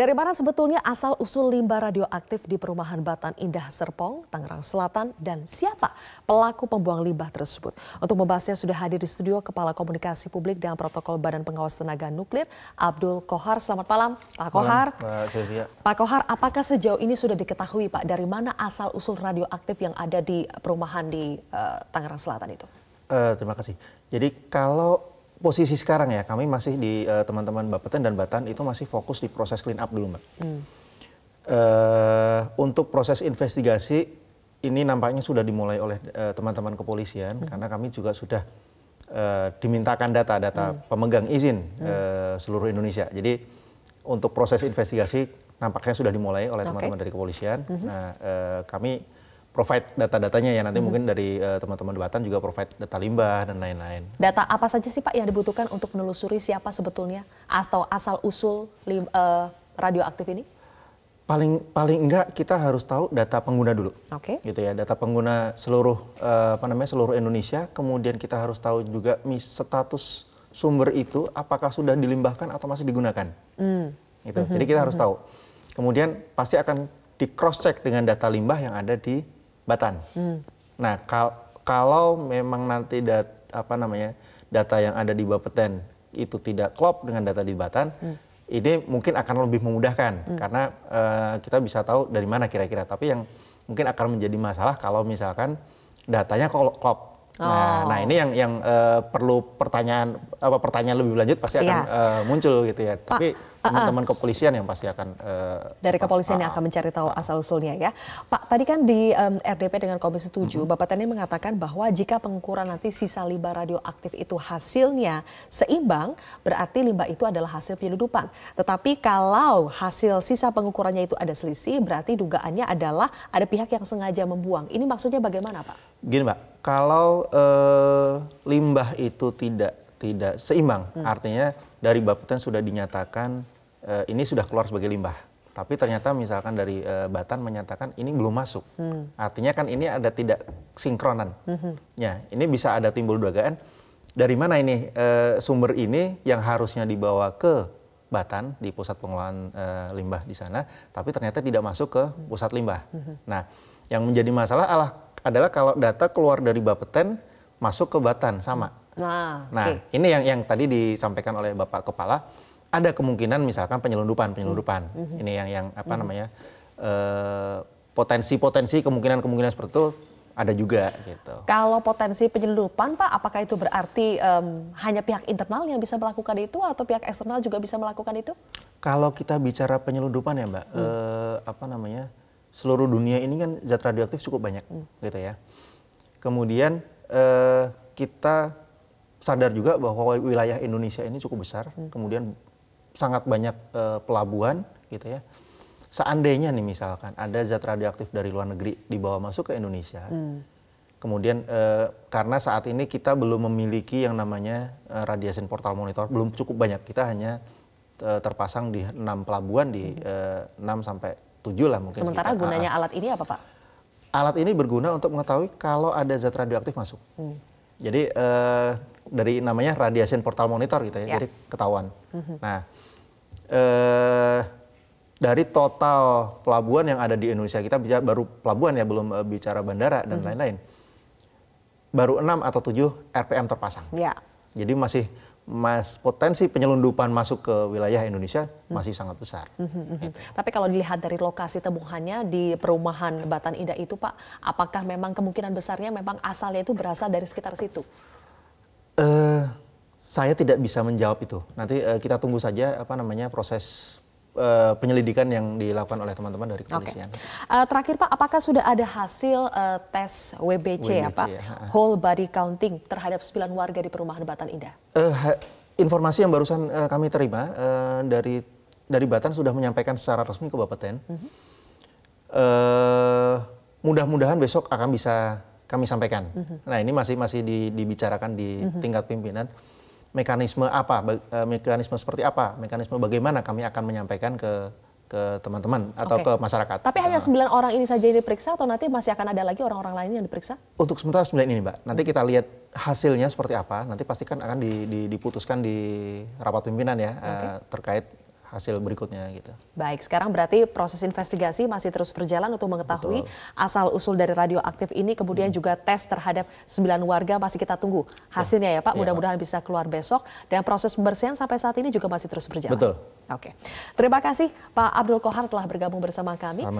Dari mana sebetulnya asal-usul limbah radioaktif di perumahan Batan Indah Serpong, Tangerang Selatan, dan siapa pelaku pembuang limbah tersebut? Untuk membahasnya sudah hadir di studio Kepala Komunikasi Publik dan Protokol Badan Pengawas Tenaga Nuklir, Abdul Kohar. Selamat malam, Pak Kohar. Malam, Pak Kohar, apakah sejauh ini sudah diketahui Pak dari mana asal-usul radioaktif yang ada di perumahan di uh, Tangerang Selatan itu? Uh, terima kasih. Jadi kalau posisi sekarang ya kami masih di eh, teman-teman uh, Bapeten dan Batan itu masih fokus di proses clean up dulu mbak. Hmm. Uh, untuk proses investigasi ini nampaknya sudah dimulai oleh eh, teman-teman uh, kepolisian hmm. karena kami juga sudah uh, dimintakan data-data hmm. pemegang izin hmm. uh, seluruh Indonesia. Jadi untuk proses investigasi nampaknya sudah dimulai oleh teman-teman okay. dari kepolisian. Hmm. Nah uh, kami provide data-datanya ya nanti hmm. mungkin dari teman eh, teman-teman debatan juga provide data limbah dan lain-lain. Data apa saja sih Pak yang dibutuhkan untuk menelusuri siapa sebetulnya atau asal usul lim, uh, radioaktif ini? Paling paling enggak kita harus tahu data pengguna dulu. Oke. Okay. Gitu ya, data pengguna seluruh uh, apa namanya seluruh Indonesia, kemudian kita harus tahu juga status sumber itu apakah sudah dilimbahkan atau masih digunakan. Hmm. Gitu. Mm -hmm. Jadi kita harus mhm. tahu. Kemudian pasti akan di cross check dengan data limbah yang ada di Batan. Hmm. Nah, kal kalau memang nanti dat apa namanya data yang ada di Bapeten itu tidak klop dengan data di Batan, hmm. ini mungkin akan lebih memudahkan hmm. karena uh, kita bisa tahu dari mana kira-kira. Tapi yang mungkin akan menjadi masalah kalau misalkan datanya kalau klop. Nah, nah, oh. Nah, ini yang yang uh, perlu pertanyaan apa pertanyaan lebih lanjut pasti akan uh, muncul gitu ya. Tapi teman-teman kepolisian yang pasti akan uh, dari kepolisian uh, yang ah, akan mencari tahu uh, asal usulnya ya. Pak, tadi kan di um, RDP dengan Komisi 7 uh, mm-hmm. Bapak Tani mengatakan bahwa jika pengukuran nanti sisa limbah radioaktif itu hasilnya seimbang, berarti limbah itu adalah hasil penyeludupan. Tetapi kalau hasil sisa pengukurannya itu ada selisih, berarti dugaannya adalah ada pihak yang sengaja membuang. Ini maksudnya bagaimana, Pak? Gini, Pak. Kalau uh, limbah itu tidak tidak seimbang. Hmm. Artinya dari Bapeten sudah dinyatakan uh, ini sudah keluar sebagai limbah tapi ternyata misalkan dari e, Batan menyatakan ini belum masuk. Hmm. Artinya kan ini ada tidak sinkronan. Hmm. Ya, ini bisa ada timbul dugaan dari mana ini e, sumber ini yang harusnya dibawa ke Batan di pusat pengelolaan e, limbah di sana, tapi ternyata tidak masuk ke pusat limbah. Hmm. hmm. Nah, yang menjadi masalah adalah, kalau data keluar dari Bapeten masuk ke Batan sama. Nah, nah okay. ini yang yang tadi disampaikan oleh Bapak Kepala ada kemungkinan misalkan penyelundupan penyelundupan mm -hmm. ini yang yang apa mm -hmm. namanya eh, potensi-potensi uh, kemungkinan-kemungkinan seperti itu ada juga gitu. Kalau potensi penyelundupan Pak, apakah itu berarti um, hanya pihak internal yang bisa melakukan itu atau pihak eksternal juga bisa melakukan itu? Kalau kita bicara penyelundupan ya Mbak, mm. uh, apa namanya seluruh dunia ini kan zat radioaktif cukup banyak hmm. gitu ya. Kemudian eh, kita sadar juga bahwa wilayah Indonesia ini cukup besar, hmm. kemudian sangat banyak e, pelabuhan gitu ya. Seandainya nih misalkan ada zat radioaktif dari luar negeri dibawa masuk ke Indonesia, hmm. Kemudian e, karena saat ini kita belum memiliki yang namanya eh, radiasi radiation portal monitor, belum cukup banyak. Kita hanya e, terpasang di enam pelabuhan di hmm. enam sampai tujuh lah mungkin. Sementara kita. gunanya ah. alat ini apa Pak? Alat ini berguna untuk mengetahui kalau ada zat radioaktif masuk. Hmm. Jadi dari namanya radiation portal monitor gitu ya, ya. jadi ketahuan. Mm-hmm. Nah, eh, dari total pelabuhan yang ada di Indonesia kita bicara baru pelabuhan ya belum eh, bicara bandara dan mm-hmm. lain-lain, baru 6 atau 7 RPM terpasang. Ya. Jadi masih mas potensi penyelundupan masuk ke wilayah Indonesia hmm. masih sangat besar. Hmm, hmm, gitu. Tapi kalau dilihat dari lokasi temuhannya di perumahan Batan Indah itu Pak, apakah memang kemungkinan besarnya memang asalnya itu berasal dari sekitar situ? Uh, saya tidak bisa menjawab itu. Nanti uh, kita tunggu saja apa namanya proses uh, penyelidikan yang dilakukan oleh teman-teman dari kepolisian. Okay. Uh, terakhir Pak, apakah sudah ada hasil uh, tes WBC, WBC ya Pak, ya. whole body counting terhadap 9 warga di perumahan Batan Indah? Uh, informasi yang barusan uh, kami terima uh, dari dari Batan sudah menyampaikan secara resmi ke Bapak Ten. Uh -huh. uh, Mudah-mudahan besok akan bisa kami sampaikan. Mm -hmm. Nah ini masih masih di, dibicarakan di mm -hmm. tingkat pimpinan mekanisme apa, eh, mekanisme seperti apa, mekanisme bagaimana kami akan menyampaikan ke ke teman-teman atau okay. ke masyarakat. Tapi nah. hanya 9 orang ini saja yang diperiksa atau nanti masih akan ada lagi orang-orang lain yang diperiksa? Untuk sementara 9 ini, Mbak. Nanti mhm. kita lihat hasilnya seperti apa. Nanti pastikan akan di, di, diputuskan di rapat pimpinan ya okay. Eh, terkait hasil berikutnya gitu. Baik, sekarang berarti proses investigasi masih terus berjalan untuk mengetahui Betul. asal usul dari radioaktif ini kemudian hmm. juga tes terhadap sembilan warga masih kita tunggu ya. hasilnya ya Pak. Ya. Mudah-mudahan ya, bisa keluar besok dan proses pembersihan sampai saat ini juga masih terus berjalan. Betul. Oke. Terima kasih Pak Abdul Kohar telah bergabung bersama kami. Selamat